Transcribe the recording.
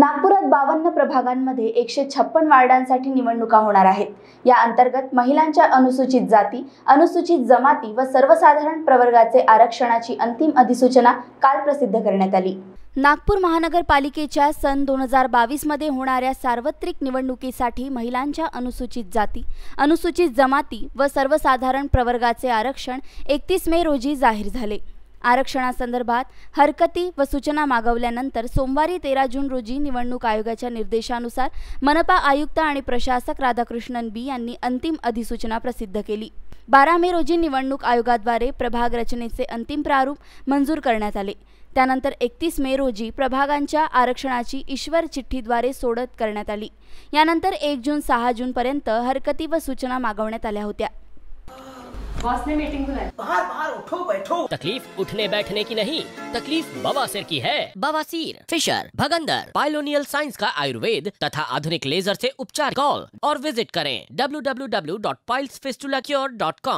नागपुरात बावन्न प्रभागांमध्ये एकशे छप्पन वार्डांसाठी निवडणुका होणार आहेत या अंतर्गत महिलांच्या अनुसूचित जाती अनुसूचित जमाती व सर्वसाधारण प्रवर्गाचे आरक्षणाची अंतिम अधिसूचना काल प्रसिद्ध करण्यात आली नागपूर महानगरपालिकेच्या सन दोन हजार बावीसमध्ये होणाऱ्या सार्वत्रिक निवडणुकीसाठी महिलांच्या अनुसूचित जाती अनुसूचित जमाती व सर्वसाधारण प्रवर्गाचे आरक्षण एकतीस मे रोजी जाहीर झाले आरक्षणासंदर्भात हरकती व सूचना मागवल्यानंतर सोमवारी तेरा जून रोजी निवडणूक आयोगाच्या निर्देशानुसार मनपा आयुक्त आणि प्रशासक राधाकृष्णन बी यांनी अंतिम अधिसूचना प्रसिद्ध केली बारा मे रोजी निवडणूक आयोगाद्वारे प्रभाग रचनेचे अंतिम प्रारूप मंजूर करण्यात आले त्यानंतर एकतीस मे रोजी प्रभागांच्या आरक्षणाची ईश्वर चिठ्ठीद्वारे सोडत करण्यात आली यानंतर एक जून सहा जूनपर्यंत हरकती व सूचना मागवण्यात आल्या होत्या उठो बैठो तकलीफ उठने बैठने की नहीं तकलीफ बवासीर की है बवासीर फिशर भगंदर पाइलोनियल साइंस का आयुर्वेद तथा आधुनिक लेजर से उपचार कॉल और विजिट करें डब्ल्यू